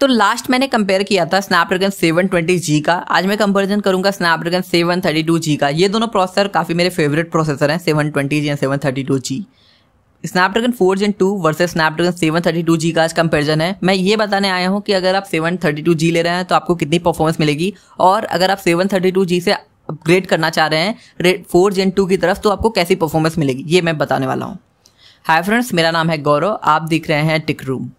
तो लास्ट मैंने कंपेयर किया था स्नैपड्रैगन जी का आज मैं कंपेरिजन करूंगा स्नैपड्रैगन जी का ये दोनों प्रोसेसर काफ़ी मेरे फेवरेट प्रोसेसर हैं thirty to G Snapdragon four जन टू वर्सेज स्नैपड्रैगन जी का आज कंपेरिजन है मैं ये बताने आया हूँ कि अगर आप सेवन थर्टी टू जी ले रहे हैं तो आपको कितनी परफॉर्मेंस मिलेगी और अगर आप सेवन थर्टी टू जी से अपग्रेड करना चाह रहे हैं फोर जेन टू की तरफ तो आपको कैसी परफॉर्मेंस मिलेगी ये मैं बताने वाला हूँ हाय फ्रेंड्स मेरा नाम है गौरव आप देख रहे हैं टिक रूम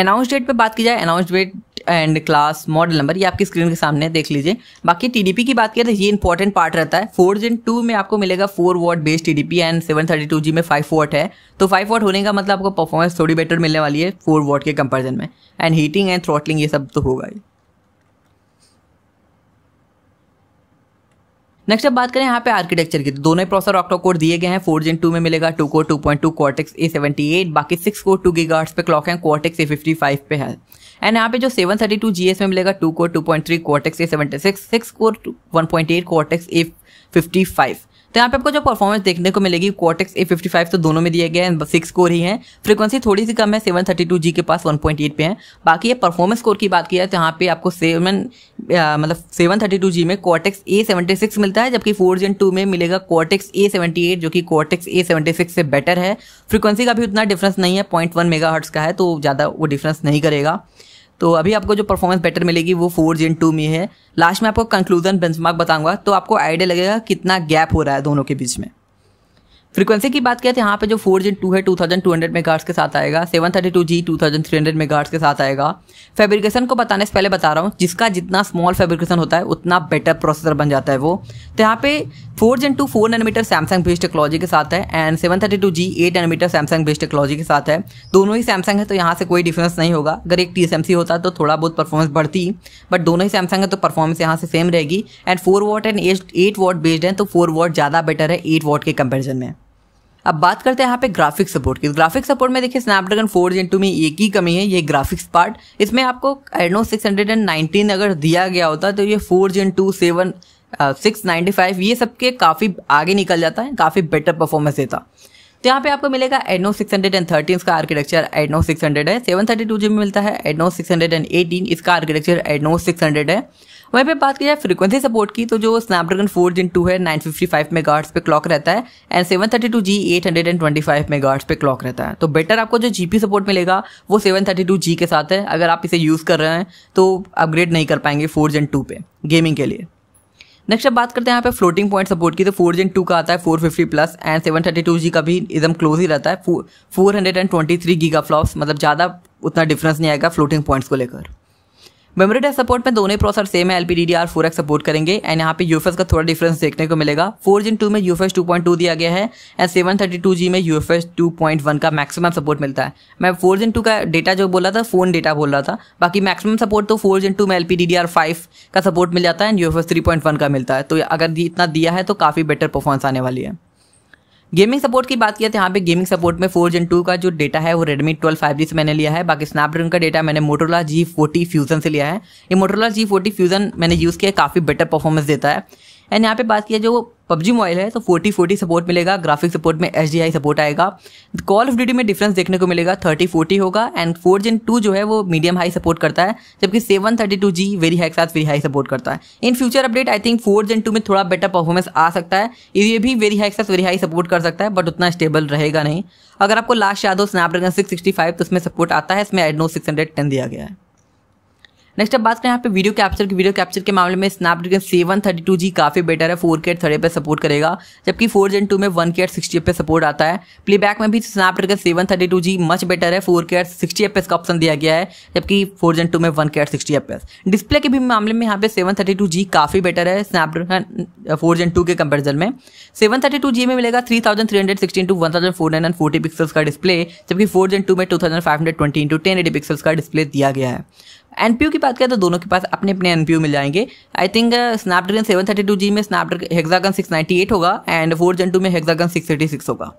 अनाउंस डेट पर बात की जाए announce date and class model number ये आपकी स्क्रीन के सामने देख लीजिए बाकी टीडीपी की बात करें तो ये इंपॉर्टेंट पार्ट रहता है फोर जिन टू में आपको मिलेगा four watt based TDP and seven thirty two G में फाइव वॉट है तो फाइव वॉट होने का मतलब आपको परफॉर्मेंस थोड़ी बेटर मिलने वाली है फोर वॉट के कंपेरिजन में एंड हीटिंग एंड थ्रॉटलिंग ये सब तो होगा ही नेक्स्ट अब बात करें यहाँ पे आर्किटेक्चर की दोनों प्रोसेसर ऑक्टो कोर दिए गए हैं फोर जेन टू में मिलेगा two core two point two Cortex A seventy eight बाकी सिक्स कोर टू गार्ड्स पे क्लॉक है कॉटेक्स ए फिफ्टी फाइव पे है एंड यहाँ पे जो seven thirty two G S में मिलेगा two core two point three Cortex A seventy six six core one point eight Cortex A fifty five तो यहाँ पे आपको जो परफॉर्मेंस देखने को मिलेगी क्वार्टेक्स ए फिफ्टी फाइव तो दोनों में दिए गए हैं सिक्स कोर ही हैं फ्रीक्वेंसी थोड़ी सी कम है सेवन थर्टी टू जी के पास वन पॉइंट एट पे है बाकी ये परफॉर्मेंस स्कोर की बात की जाए तो यहाँ पे आपको सेवन मतलब सेवन थर्टी टू जी में क्वार्टेक्स ए सेवेंटी सिक्स मिलता है जबकि फोर जेन टू में मिलेगा क्वार्टेक्स ए सेवेंटी एट जो कि क्वार्टेक्स ए सेवेंटी सिक्स से बेटर है फ्रीक्वेंसी का भी उतना डिफरेंस नहीं है पॉइंट वन मेगा हर्ट्स का है तो ज़्यादा वो डिफरेंस नहीं करेगा तो अभी आपको जो परफॉर्मेंस बेटर मिलेगी वो फोर जिन टू में है लास्ट में आपको कंक्लूजन बेंचमार्क बताऊंगा तो आपको आइडिया लगेगा कितना गैप हो रहा है दोनों के बीच में फ्रीक्वेंसी की बात करें तो यहाँ पे जो फोर जन टू है two thousand two hundred megahertz के साथ आएगा seven thirty two G two thousand three hundred megahertz के साथ आएगा फैब्रिकेशन को बताने से पहले बता रहा हूँ जिसका जितना स्मॉल फैब्रिकेशन होता है उतना बेटर प्रोसेसर बन जाता है वो तो यहाँ पे फोर जेन two four nanometre Samsung based technology के साथ है and seven thirty two G eight nanometre Samsung based technology के साथ है दोनों ही सैमसंग है तो यहाँ से कोई डिफरेंस नहीं होगा अगर एक टी एस एम सी होता तो थोड़ा बहुत परफॉर्मेंस बढ़ती बट दोनों ही सैमसंग है तो परफॉर्मेंस यहाँ से सेम रहेगी and four watt and eight watt based है तो फोर वॉट ज़्यादा बेटर है एट वॉट के कंपेरिजन में अब बात करते हैं यहाँ पे ग्राफिक सपोर्ट की ग्राफिक सपोर्ट में देखिए स्नैपड्रैगन फोर जी टू में एक ही कमी है ये ग्राफिक्स पार्ट इसमें आपको Adreno six hundred and nineteen अगर दिया गया होता तो ये four G two seven six ninety five ये सबके काफ़ी आगे निकल जाता है काफ़ी बेटर परफॉर्मेंस देता तो यहाँ पे आपको मिलेगा Adreno six hundred and thirteen इसका आर्किटेक्चर एडनो सिक्स हंड्रेड है सेवन थर्टी टू जी में मिलता है Adreno six hundred and eighteen इसका आर्किटेक्चर एडनो सिक्स हंड्रेड है वहीं पे बात की जाए फ्रीक्वेंसी सपोर्ट की तो जो स्नैपड्रैगन फोर जिन टू है नाइन फिफ्टी फाइव पे क्लॉक रहता है and seven thirty two G eight hundred and twenty five megahertz पे क्लॉक रहता है तो बेटर आपको जो जीपी सपोर्ट मिलेगा वो सेवन थर्टी टू जी के साथ है अगर आप इसे यूज़ कर रहे हैं तो अपग्रेड नहीं कर पाएंगे फोर जेन टू पे गेमिंग के लिए नेक्स्ट अब बात करते हैं यहाँ पे फ्लोटिंग पॉइंट सपोर्ट की तो फोर जिन टू का आता है four fifty plus and seven thirty two G का भी एकदम क्लोज ही रहता है four hundred and twenty three gigaflops मतलब ज़्यादा उतना डिफरेंस नहीं आएगा फ्लोटिंग पॉइंट्स को लेकर मेमोरी डेस्क सपोर्ट में दोनों प्रोसेसर सेम है LP D R four X support करेंगे एंड यहाँ पे यूएफएस का थोड़ा डिफरेंस देखने को मिलेगा फोर जिन टू में यूएफएस टू पॉइंट टू दिया गया है and seven thirty two G में यूएफएस टू पॉइंट वन का मैक्सिमम सपोर्ट मिलता है मैं फोर जिन टू का डेटा जो बोला था फोन डेटा बोल रहा था बाकी मैक्सिमम सपोर्ट तो फोर जिन टू में L D D R five का सपोर्ट मिल जाता है and UFS three point one का मिलता है तो अगर इतना दिया है तो काफ़ी बेटर परफॉर्मेंस आने वाली है गेमिंग सपोर्ट की बात किया तो यहाँ पे गेमिंग सपोर्ट में फोर जन टू का जो डेटा है वो रेडमी ट्वेल्व फाइव जी से मैंने लिया है बाकी स्नैपड्रैगन का डेटा मैंने मोटोला जी फोर्टी फ्यूजन से लिया है ये मोटोला जी फोर्टी फ्यूजन मैंने यूज़ किया काफ़ी बेटर परफॉर्मेंस देता है एंड यहाँ पे बात किया जो पब्जी मोबाइल है तो फोर्टी फोर्टी सपोर्ट मिलेगा ग्राफिक सपोर्ट में एच सपोर्ट आएगा कॉल ऑफ ड्यूटी में डिफरेंस देखने को मिलेगा थर्टी फोर्टी होगा एंड फोर जेन टू जो है वो मीडियम हाई सपोर्ट करता है जबकि seven thirty two G very high के साथ वेरी हाई सपोर्ट करता है in future update I think four gen two में थोड़ा बेटर परफॉर्मेंस आ सकता है ये भी वेरी हाई के साथ वेरी हाई सपोर्ट कर सकता है बट उतना स्टेबल रहेगा नहीं अगर आपको लास्ट याद हो स्नैपड्रैगन सिक्स सिक्सटी फाइव तो उसमें सपोर्ट आता है इसमें एडनो सिक्स हंड्रेड टेन दिया गया है नेक्स्ट अब बात करें यहाँ पे वीडियो कैप्चर की वीडियो कैप्चर के मामले में Snapdragon seven thirty two G काफी बेटर है फोर के एट थर्टी पे सपोर्ट करेगा जबकि फोर जेन टू में वन के एट सिक्सटी पे सपोर्ट आता है प्लेबैक में भी Snapdragon seven thirty two G much better है four K at sixty F का ऑप्शन दिया गया है जबकि फोर जेन टू में one K at sixty F display के भी मामले में यहाँ पे सेवन थर्टी टू जी काफी बेटर है स्नैपड्रैगन फोर जेन टू के कंपेरिजन में सेवन थर्टी टू जी में मिलेगा three thousand three hundred sixty into one thousand four hundred forty pixels का डिस्प्ले जबकि फोर जेन टू में two thousand five hundred twenty into ten eighty pixels का display दिया गया है एन की बात करें तो दोनों के पास अपने अपने एन मिल जाएंगे I think Snapdragon seven thirty two G में Snapdragon Hexagon six ninety eight होगा एंड फोर जन टू में हेक्सागन सिक्स थर्टी सिक्स होगा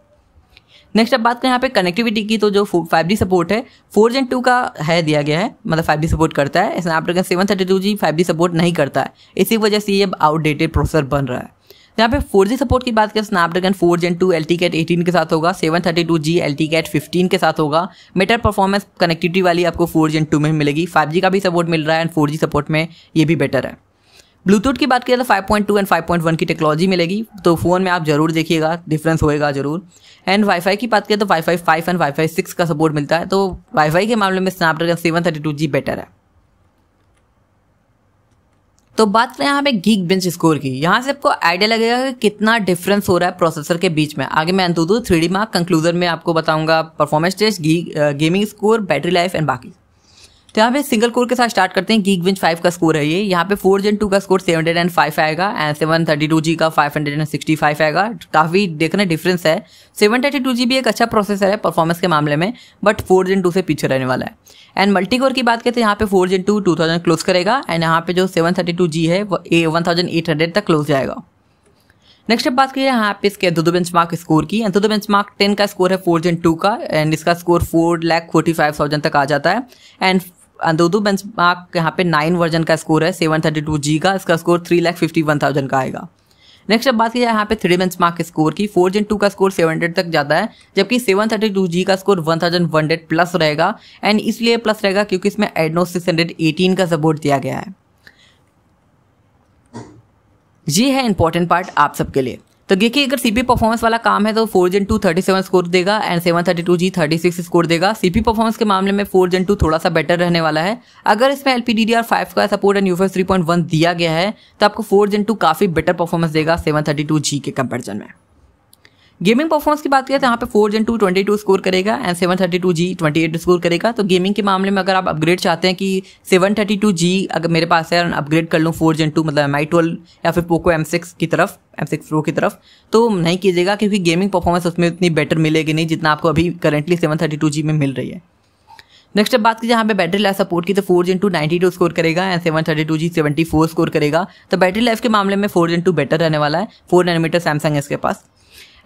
नेक्स्ट अब बात करें यहाँ पे कनेक्टिविटी की तो जो फाइव डी सपोर्ट है फोर जन टू का है दिया गया है मतलब फाइव डी सपोर्ट करता है Snapdragon seven thirty two G five G support नहीं करता है इसी वजह से ये अब आउटडेटेड प्रोसेसर बन रहा है यहाँ पे फोर जी सपोर्ट की बात करें स्नैपड्रैगन फोर जेन two L T cat eighteen के साथ होगा seven thirty two G L T cat fifteen के साथ होगा मेटर परफॉर्मेंस कनेक्टिविटी वाली आपको फोर जेन टू में मिलेगी फाइव जी का भी सपोर्ट मिल रहा है एंड फोर जी सपोर्ट में ये भी बेटर है ब्लूटूथ की बात करें तो 5.2 एंड 5.1 की टेक्नोलॉजी मिलेगी तो फ़ोन में आप ज़रूर देखिएगा डिफरेंस होएगा ज़रूर एंड वाईफाई की बात करें तो वाईफाई 5 एंड वाईफाई 6 का सपोर्ट मिलता है तो वाईफाई के मामले में Snapdragon seven thirty two G better है तो बात करें यहाँ पे गीक बेंच स्कोर की यहाँ से आपको आइडिया लगेगा कि कितना डिफरेंस हो रहा है प्रोसेसर के बीच में आगे मैं AnTuTu three D mark conclusion में आपको बताऊंगा performance test gaming score battery life and बाकी तो यहाँ पे सिंगल कोर के साथ स्टार्ट करते हैं गीक विंच फाइव का स्कोर है ये यहाँ पे फोर जेन टू का score seven hundred and five आएगा and seven thirty two G का five hundred and sixty five आएगा काफ़ी देखना डिफरेंस है सेवन थर्टी टू जी भी एक अच्छा प्रोसेसर है परफॉर्मेंस के मामले में बट फोर जेन टू से पीछे रहने वाला है एंड मल्टी कोर की बात करते हैं तो यहाँ पे फोर जेन टू टू थाउजेंड क्लोज करेगा एंड यहाँ पे जो सेवन थर्टी टू जी है वो uh one thousand eight hundred तक क्लोज जाएगा नेक्स्ट अब बात करिए यहाँ पे इसके दो बेंच मार्क स्कोर की दो बेंच मार्क टेन का स्कोर है फोर जेन टू का एंड इसका score four lakh forty five thousand तक आ जाता है एंड अंदोदू बेंच मार्क यहाँ पे नाइन वर्जन का स्कोर है सेवन थर्टी टू जी का इसका score three lakh fifty one thousand का आएगा नेक्स्ट अब बात की जाए यहाँ पे थ्री बेंच मार्क स्कोर की फोर जेन टू का स्कोर सेवन हंड्रेड तक जाता है जबकि सेवन थर्टी टू जी का score one thousand one hundred plus रहेगा एंड इसलिए प्लस रहेगा क्योंकि इसमें एडनो सिक्स हंड्रेड एटीन का सपोर्ट दिया गया है ये है इंपॉर्टेंट पार्ट आप सबके लिए तो देखिए अगर सीपी परफॉर्मेंस वाला काम है तो फोर जन टू थर्टी सेवन स्कोर देगा and seven thirty two G thirty six score देगा सीपी परफॉर्मेंस के मामले में फोर जन टू थोड़ा सा बेटर रहने वाला है अगर इसमें L P D D R five का support and UFS three point one दिया गया है तो आपको फोर जन टू काफी बेटर परफॉर्मेंस देगा सेवन थर्टी टू जी के कंपेरिजन में गेमिंग परफॉर्मेंस की बात करें तो यहाँ पे फोर जन टू ट्वेंटी टू स्कोर करेगा and seven thirty two G twenty eight score करेगा तो गेमिंग के मामले में अगर आप अपग्रेड चाहते हैं कि सेवन थर्टी टू जी अगर मेरे पास है अपग्रेड कर लूँ फोर जन टू मतलब एम आई ट्वेल्व या फिर पोको एम सिक्स की तरफ एम सिक्स प्रो की तरफ तो नहीं कीजिएगा क्योंकि गेमिंग परफॉर्मेंस उसमें उतनी बेटर मिलेगी नहीं जितना आपको अभी currently seven thirty two G में मिल रही है नेक्स्ट अब बात की यहाँ पे बैटरी लाइफ सपोर्ट की तो फोर जन टू नाइनटी टू स्कोर करेगा and seven thirty two G seventy four score करेगा तो बैटरी लाइफ के मामले में फोर जन टू बेटर रहने वाला है फोर नैनोमीटर सैमसंग है इसके पास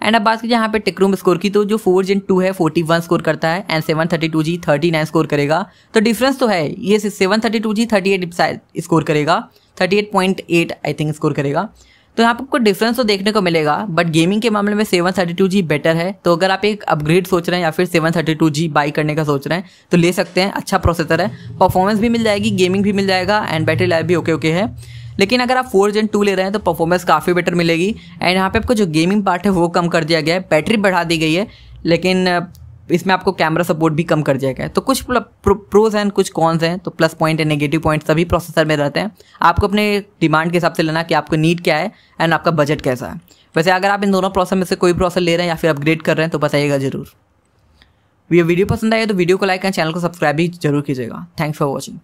एंड अब बात कीजिए यहाँ पे टिकरूम स्कोर की तो जो फोर जिन टू है फोर्टी वन स्कोर करता है and seven thirty two G thirty nine score करेगा तो डिफरेंस तो है ये seven thirty two G thirty eight score करेगा thirty eight point eight I think score करेगा तो यहाँ पर आपको डिफरेंस तो देखने को मिलेगा बट गेमिंग के मामले में seven thirty two G better है तो अगर आप एक अपग्रेड सोच रहे हैं या फिर seven thirty two G buy करने का सोच रहे हैं तो ले सकते हैं अच्छा प्रोसेसर है परफॉर्मेंस भी मिल जाएगी गेमिंग भी मिल जाएगा एंड बैटरी लाइफ भी ओके ओके है लेकिन अगर आप फोर जेन टू ले रहे हैं तो परफॉर्मेंस काफ़ी बेटर मिलेगी एंड यहाँ पे आपको जो गेमिंग पार्ट है वो कम कर दिया गया है बैटरी बढ़ा दी गई है लेकिन इसमें आपको कैमरा सपोर्ट भी कम कर दिया गया है तो कुछ प्रोज हैं कुछ कॉन्स हैं तो प्लस पॉइंट है नेगेटिव पॉइंट सभी प्रोसेसर में रहते हैं आपको अपने डिमांड के हिसाब से लेना कि आपको नीड क्या है एंड आपका बजट कैसा है वैसे अगर आप इन दोनों प्रोसेस में से कोई प्रोसेस ले रहे हैं या फिर अपग्रेड कर रहे हैं तो बताइएगा ज़रूर ये वीडियो पसंद आए तो वीडियो को लाइक एंड चैनल को सब्सक्राइब भी जरूर कीजिएगा थैंक्स फॉर वॉचिंग